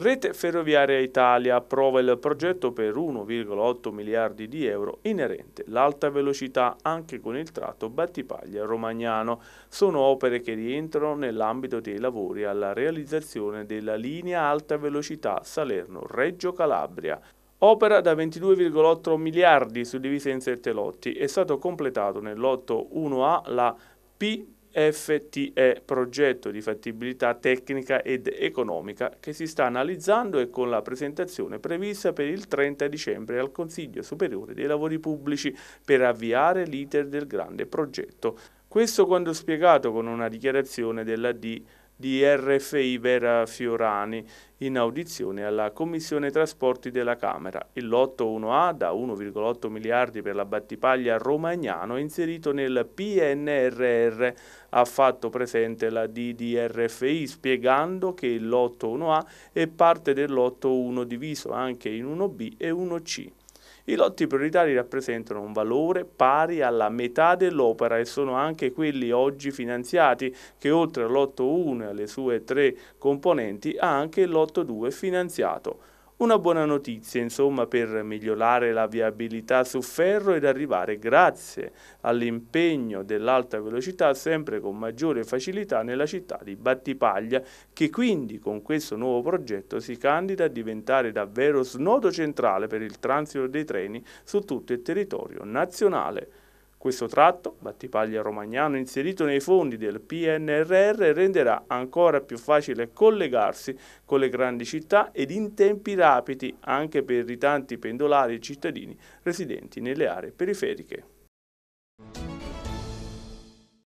Rete Ferroviaria Italia approva il progetto per 1,8 miliardi di euro inerente l'alta velocità anche con il tratto Battipaglia-Romagnano. Sono opere che rientrano nell'ambito dei lavori alla realizzazione della linea alta velocità Salerno-Reggio Calabria. Opera da 22,8 miliardi suddivisa in sette lotti. È stato completato nel lotto 1A la P FTE, progetto di fattibilità tecnica ed economica, che si sta analizzando e con la presentazione prevista per il 30 dicembre al Consiglio Superiore dei Lavori Pubblici per avviare l'iter del grande progetto. Questo quando spiegato con una dichiarazione della D di RFI Vera Fiorani in audizione alla Commissione Trasporti della Camera. Il lotto 1A da 1,8 miliardi per la battipaglia romagnano è inserito nel PNRR, ha fatto presente la DDRFI spiegando che il lotto 1A è parte del lotto 1 diviso anche in 1B e 1C. I lotti prioritari rappresentano un valore pari alla metà dell'opera e sono anche quelli oggi finanziati, che oltre al lotto 1 e alle sue tre componenti ha anche il lotto 2 finanziato. Una buona notizia, insomma, per migliorare la viabilità su ferro ed arrivare, grazie all'impegno dell'alta velocità, sempre con maggiore facilità nella città di Battipaglia, che quindi con questo nuovo progetto si candida a diventare davvero snodo centrale per il transito dei treni su tutto il territorio nazionale. Questo tratto, Battipaglia Romagnano, inserito nei fondi del PNRR, renderà ancora più facile collegarsi con le grandi città ed in tempi rapidi anche per i tanti pendolari e cittadini residenti nelle aree periferiche.